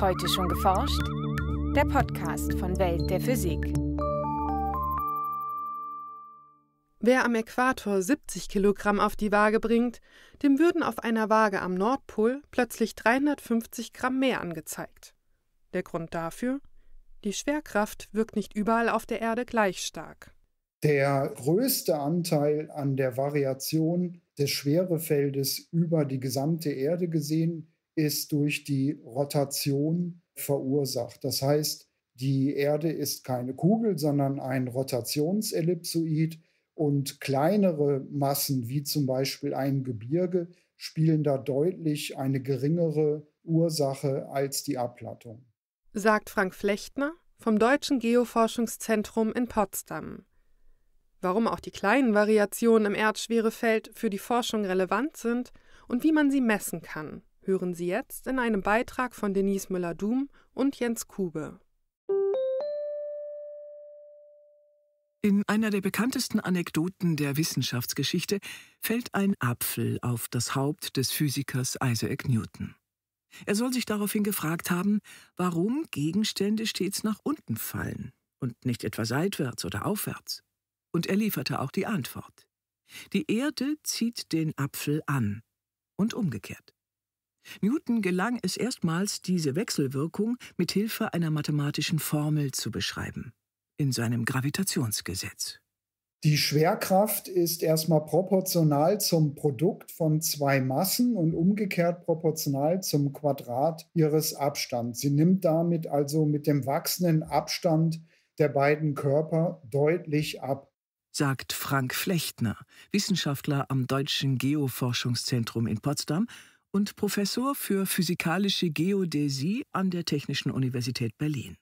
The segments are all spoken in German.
Heute schon geforscht? Der Podcast von Welt der Physik. Wer am Äquator 70 Kilogramm auf die Waage bringt, dem würden auf einer Waage am Nordpol plötzlich 350 Gramm mehr angezeigt. Der Grund dafür? Die Schwerkraft wirkt nicht überall auf der Erde gleich stark. Der größte Anteil an der Variation des Schwerefeldes über die gesamte Erde gesehen ist durch die Rotation verursacht. Das heißt, die Erde ist keine Kugel, sondern ein Rotationsellipsoid und kleinere Massen, wie zum Beispiel ein Gebirge, spielen da deutlich eine geringere Ursache als die Ablattung. Sagt Frank Flechtner vom Deutschen Geoforschungszentrum in Potsdam. Warum auch die kleinen Variationen im Erdschwerefeld für die Forschung relevant sind und wie man sie messen kann. Hören Sie jetzt in einem Beitrag von Denise Müller-Dum und Jens Kube. In einer der bekanntesten Anekdoten der Wissenschaftsgeschichte fällt ein Apfel auf das Haupt des Physikers Isaac Newton. Er soll sich daraufhin gefragt haben, warum Gegenstände stets nach unten fallen und nicht etwa seitwärts oder aufwärts. Und er lieferte auch die Antwort. Die Erde zieht den Apfel an und umgekehrt. Newton gelang es erstmals, diese Wechselwirkung mit Hilfe einer mathematischen Formel zu beschreiben, in seinem Gravitationsgesetz. Die Schwerkraft ist erstmal proportional zum Produkt von zwei Massen und umgekehrt proportional zum Quadrat ihres Abstands. Sie nimmt damit also mit dem wachsenden Abstand der beiden Körper deutlich ab. Sagt Frank Flechtner, Wissenschaftler am Deutschen Geoforschungszentrum in Potsdam und Professor für physikalische Geodäsie an der Technischen Universität Berlin.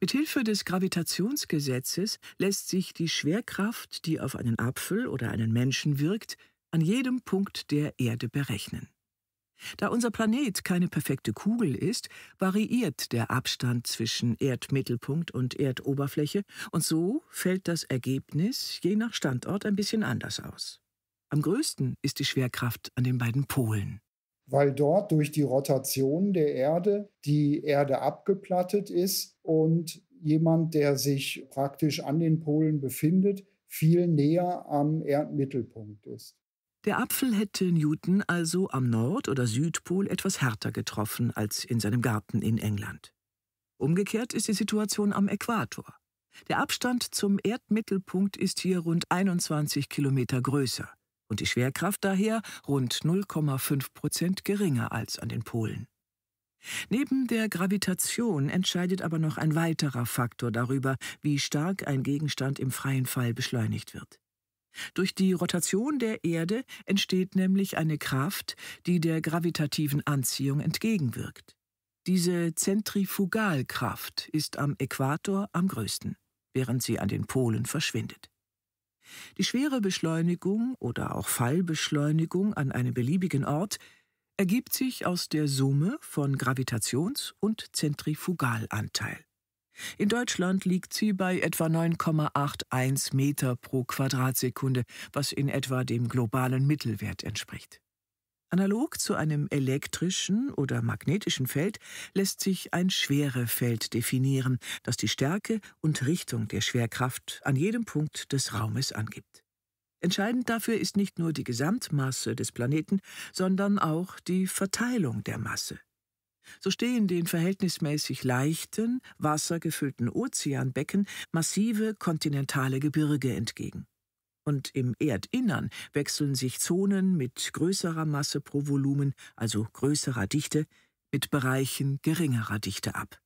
Mithilfe des Gravitationsgesetzes lässt sich die Schwerkraft, die auf einen Apfel oder einen Menschen wirkt, an jedem Punkt der Erde berechnen. Da unser Planet keine perfekte Kugel ist, variiert der Abstand zwischen Erdmittelpunkt und Erdoberfläche und so fällt das Ergebnis je nach Standort ein bisschen anders aus. Am größten ist die Schwerkraft an den beiden Polen weil dort durch die Rotation der Erde die Erde abgeplattet ist und jemand, der sich praktisch an den Polen befindet, viel näher am Erdmittelpunkt ist. Der Apfel hätte Newton also am Nord- oder Südpol etwas härter getroffen als in seinem Garten in England. Umgekehrt ist die Situation am Äquator. Der Abstand zum Erdmittelpunkt ist hier rund 21 Kilometer größer und die Schwerkraft daher rund 0,5 Prozent geringer als an den Polen. Neben der Gravitation entscheidet aber noch ein weiterer Faktor darüber, wie stark ein Gegenstand im freien Fall beschleunigt wird. Durch die Rotation der Erde entsteht nämlich eine Kraft, die der gravitativen Anziehung entgegenwirkt. Diese Zentrifugalkraft ist am Äquator am größten, während sie an den Polen verschwindet. Die schwere Beschleunigung oder auch Fallbeschleunigung an einem beliebigen Ort ergibt sich aus der Summe von Gravitations- und Zentrifugalanteil. In Deutschland liegt sie bei etwa 9,81 Meter pro Quadratsekunde, was in etwa dem globalen Mittelwert entspricht. Analog zu einem elektrischen oder magnetischen Feld lässt sich ein Schwerefeld definieren, das die Stärke und Richtung der Schwerkraft an jedem Punkt des Raumes angibt. Entscheidend dafür ist nicht nur die Gesamtmasse des Planeten, sondern auch die Verteilung der Masse. So stehen den verhältnismäßig leichten, wassergefüllten Ozeanbecken massive kontinentale Gebirge entgegen und im Erdinnern wechseln sich Zonen mit größerer Masse pro Volumen, also größerer Dichte, mit Bereichen geringerer Dichte ab.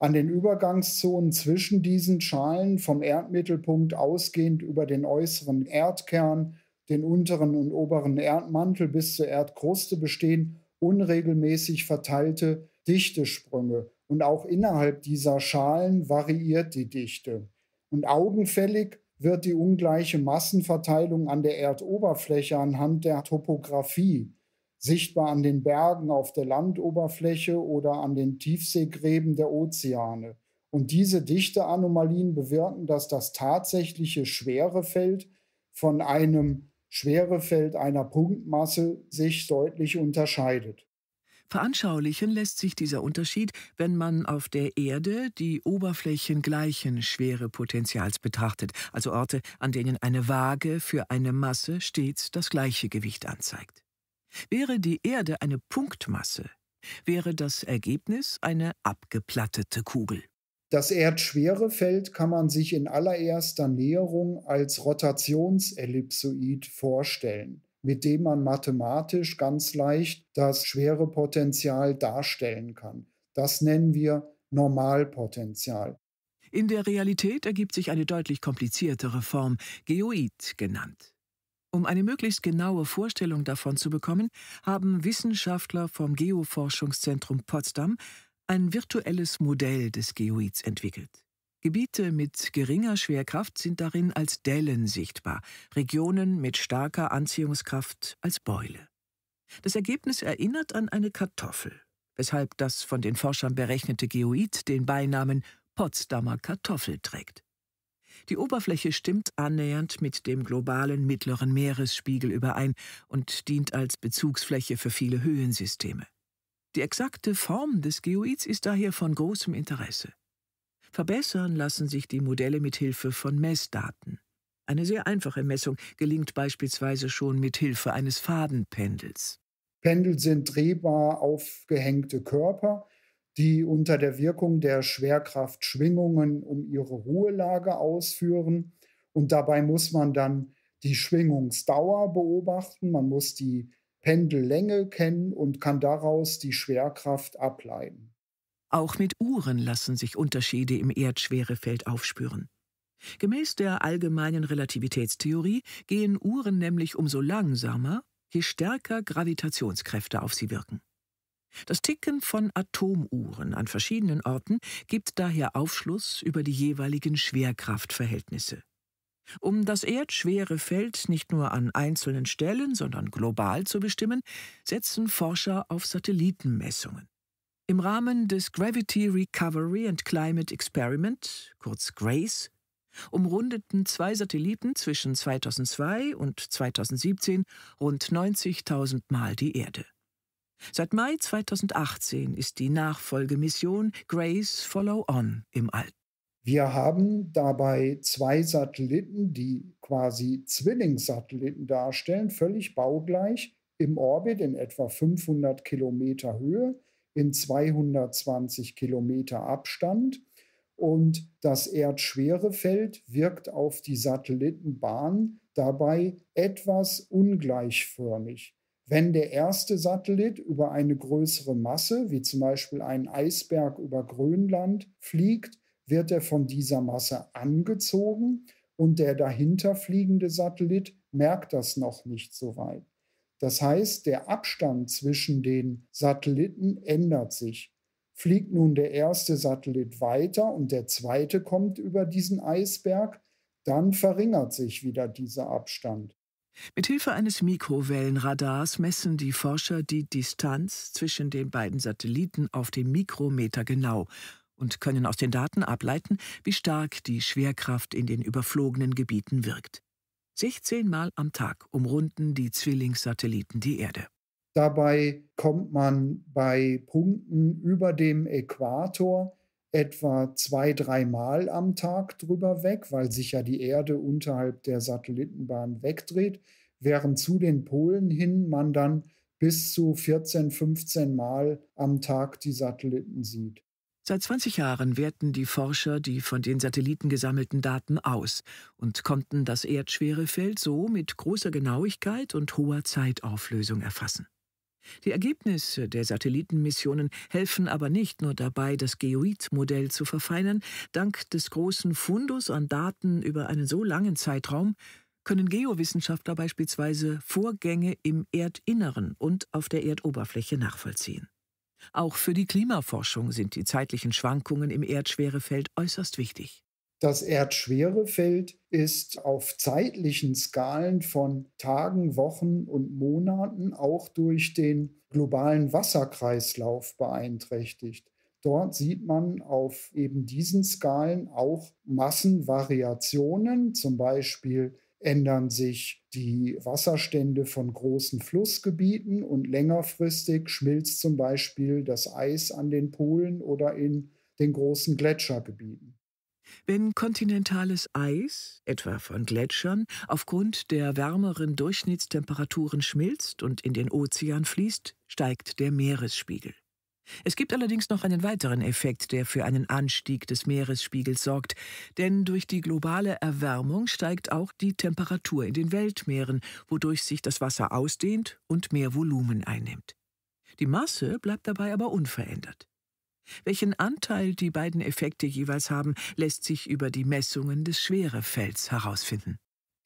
An den Übergangszonen zwischen diesen Schalen, vom Erdmittelpunkt ausgehend über den äußeren Erdkern, den unteren und oberen Erdmantel bis zur Erdkruste, bestehen unregelmäßig verteilte Dichtesprünge. Und auch innerhalb dieser Schalen variiert die Dichte. Und augenfällig wird die ungleiche Massenverteilung an der Erdoberfläche anhand der Topographie sichtbar an den Bergen auf der Landoberfläche oder an den Tiefseegräben der Ozeane. Und diese Dichteanomalien bewirken, dass das tatsächliche Schwerefeld von einem Schwerefeld einer Punktmasse sich deutlich unterscheidet. Veranschaulichen lässt sich dieser Unterschied, wenn man auf der Erde die Oberflächen gleichen Schwerepotentials betrachtet, also Orte, an denen eine Waage für eine Masse stets das gleiche Gewicht anzeigt. Wäre die Erde eine Punktmasse, wäre das Ergebnis eine abgeplattete Kugel. Das Erdschwerefeld kann man sich in allererster Näherung als Rotationsellipsoid vorstellen mit dem man mathematisch ganz leicht das schwere Potenzial darstellen kann. Das nennen wir Normalpotenzial. In der Realität ergibt sich eine deutlich kompliziertere Form, Geoid genannt. Um eine möglichst genaue Vorstellung davon zu bekommen, haben Wissenschaftler vom Geoforschungszentrum Potsdam ein virtuelles Modell des Geoids entwickelt. Gebiete mit geringer Schwerkraft sind darin als Dellen sichtbar, Regionen mit starker Anziehungskraft als Beule. Das Ergebnis erinnert an eine Kartoffel, weshalb das von den Forschern berechnete Geoid den Beinamen Potsdamer Kartoffel trägt. Die Oberfläche stimmt annähernd mit dem globalen mittleren Meeresspiegel überein und dient als Bezugsfläche für viele Höhensysteme. Die exakte Form des Geoids ist daher von großem Interesse. Verbessern lassen sich die Modelle mit Hilfe von Messdaten. Eine sehr einfache Messung gelingt beispielsweise schon mit Hilfe eines Fadenpendels. Pendel sind drehbar aufgehängte Körper, die unter der Wirkung der Schwerkraft Schwingungen um ihre Ruhelage ausführen. Und dabei muss man dann die Schwingungsdauer beobachten, man muss die Pendellänge kennen und kann daraus die Schwerkraft ableiten. Auch mit Uhren lassen sich Unterschiede im Erdschwerefeld aufspüren. Gemäß der allgemeinen Relativitätstheorie gehen Uhren nämlich umso langsamer, je stärker Gravitationskräfte auf sie wirken. Das Ticken von Atomuhren an verschiedenen Orten gibt daher Aufschluss über die jeweiligen Schwerkraftverhältnisse. Um das erdschwere Feld nicht nur an einzelnen Stellen, sondern global zu bestimmen, setzen Forscher auf Satellitenmessungen. Im Rahmen des Gravity Recovery and Climate Experiment, kurz GRACE, umrundeten zwei Satelliten zwischen 2002 und 2017 rund 90.000 Mal die Erde. Seit Mai 2018 ist die Nachfolgemission GRACE Follow On im All. Wir haben dabei zwei Satelliten, die quasi Zwillingssatelliten darstellen, völlig baugleich, im Orbit in etwa 500 Kilometer Höhe in 220 Kilometer Abstand. Und das Erdschwerefeld wirkt auf die Satellitenbahn dabei etwas ungleichförmig. Wenn der erste Satellit über eine größere Masse, wie zum Beispiel ein Eisberg über Grönland, fliegt, wird er von dieser Masse angezogen und der dahinter fliegende Satellit merkt das noch nicht so weit. Das heißt, der Abstand zwischen den Satelliten ändert sich. Fliegt nun der erste Satellit weiter und der zweite kommt über diesen Eisberg, dann verringert sich wieder dieser Abstand. Mithilfe eines Mikrowellenradars messen die Forscher die Distanz zwischen den beiden Satelliten auf dem Mikrometer genau und können aus den Daten ableiten, wie stark die Schwerkraft in den überflogenen Gebieten wirkt. 16 Mal am Tag umrunden die Zwillingssatelliten die Erde. Dabei kommt man bei Punkten über dem Äquator etwa zwei, dreimal am Tag drüber weg, weil sich ja die Erde unterhalb der Satellitenbahn wegdreht, während zu den Polen hin man dann bis zu 14, 15 Mal am Tag die Satelliten sieht. Seit 20 Jahren werten die Forscher die von den Satelliten gesammelten Daten aus und konnten das Erdschwerefeld so mit großer Genauigkeit und hoher Zeitauflösung erfassen. Die Ergebnisse der Satellitenmissionen helfen aber nicht nur dabei, das Geoid-Modell zu verfeinern. Dank des großen Fundus an Daten über einen so langen Zeitraum können Geowissenschaftler beispielsweise Vorgänge im Erdinneren und auf der Erdoberfläche nachvollziehen. Auch für die Klimaforschung sind die zeitlichen Schwankungen im Erdschwerefeld äußerst wichtig. Das Erdschwerefeld ist auf zeitlichen Skalen von Tagen, Wochen und Monaten auch durch den globalen Wasserkreislauf beeinträchtigt. Dort sieht man auf eben diesen Skalen auch Massenvariationen, zum Beispiel ändern sich die Wasserstände von großen Flussgebieten und längerfristig schmilzt zum Beispiel das Eis an den Polen oder in den großen Gletschergebieten. Wenn kontinentales Eis, etwa von Gletschern, aufgrund der wärmeren Durchschnittstemperaturen schmilzt und in den Ozean fließt, steigt der Meeresspiegel. Es gibt allerdings noch einen weiteren Effekt, der für einen Anstieg des Meeresspiegels sorgt, denn durch die globale Erwärmung steigt auch die Temperatur in den Weltmeeren, wodurch sich das Wasser ausdehnt und mehr Volumen einnimmt. Die Masse bleibt dabei aber unverändert. Welchen Anteil die beiden Effekte jeweils haben, lässt sich über die Messungen des Schwerefelds herausfinden.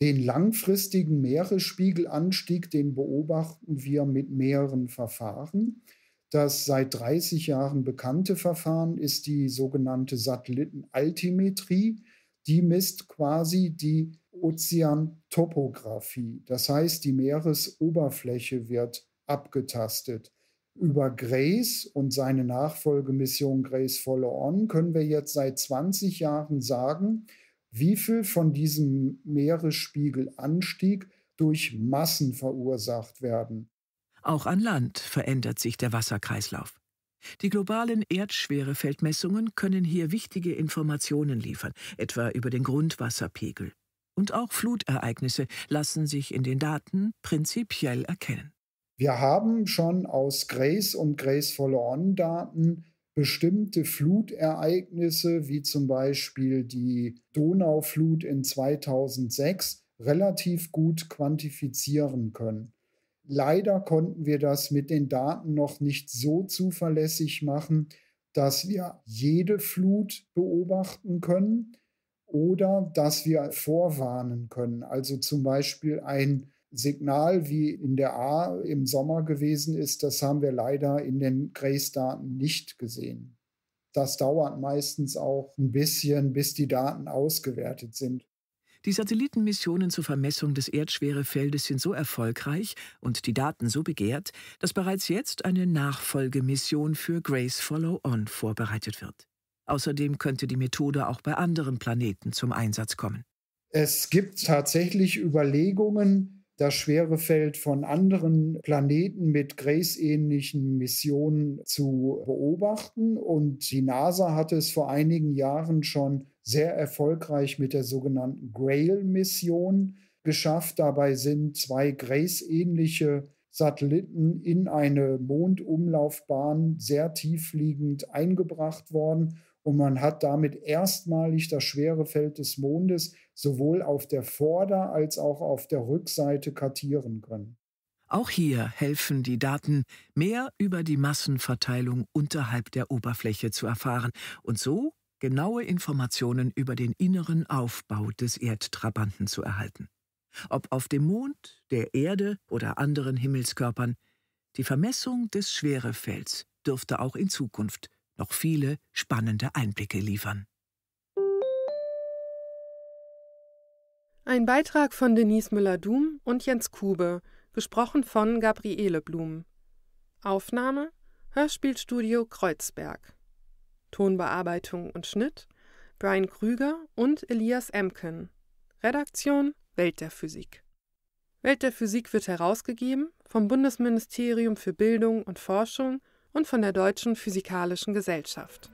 Den langfristigen Meeresspiegelanstieg, den beobachten wir mit mehreren Verfahren. Das seit 30 Jahren bekannte Verfahren ist die sogenannte Satellitenaltimetrie. Die misst quasi die Ozeantopographie. Das heißt, die Meeresoberfläche wird abgetastet. Über Grace und seine Nachfolgemission Grace Follow On können wir jetzt seit 20 Jahren sagen, wie viel von diesem Meeresspiegelanstieg durch Massen verursacht werden. Auch an Land verändert sich der Wasserkreislauf. Die globalen Erdschwerefeldmessungen können hier wichtige Informationen liefern, etwa über den Grundwasserpegel. Und auch Flutereignisse lassen sich in den Daten prinzipiell erkennen. Wir haben schon aus Grace und Grace Follow-on Daten bestimmte Flutereignisse, wie zum Beispiel die Donauflut in 2006, relativ gut quantifizieren können. Leider konnten wir das mit den Daten noch nicht so zuverlässig machen, dass wir jede Flut beobachten können oder dass wir vorwarnen können. Also zum Beispiel ein Signal wie in der A im Sommer gewesen ist, das haben wir leider in den Grace-Daten nicht gesehen. Das dauert meistens auch ein bisschen, bis die Daten ausgewertet sind. Die Satellitenmissionen zur Vermessung des Erdschwerefeldes sind so erfolgreich und die Daten so begehrt, dass bereits jetzt eine Nachfolgemission für Grace Follow On vorbereitet wird. Außerdem könnte die Methode auch bei anderen Planeten zum Einsatz kommen. Es gibt tatsächlich Überlegungen, das schwere Feld von anderen Planeten mit Grace-ähnlichen Missionen zu beobachten. Und die NASA hatte es vor einigen Jahren schon sehr erfolgreich mit der sogenannten Grail-Mission geschafft. Dabei sind zwei Grace-ähnliche Satelliten in eine Mondumlaufbahn sehr tieffliegend eingebracht worden. Und man hat damit erstmalig das schwere Feld des Mondes sowohl auf der Vorder- als auch auf der Rückseite kartieren können. Auch hier helfen die Daten, mehr über die Massenverteilung unterhalb der Oberfläche zu erfahren und so genaue Informationen über den inneren Aufbau des Erdtrabanten zu erhalten. Ob auf dem Mond, der Erde oder anderen Himmelskörpern, die Vermessung des Schwerefelds dürfte auch in Zukunft noch viele spannende Einblicke liefern. Ein Beitrag von Denise Müller-Dum und Jens Kube, gesprochen von Gabriele Blum. Aufnahme Hörspielstudio Kreuzberg. Tonbearbeitung und Schnitt Brian Krüger und Elias Emken. Redaktion Welt der Physik. Welt der Physik wird herausgegeben vom Bundesministerium für Bildung und Forschung und von der Deutschen Physikalischen Gesellschaft.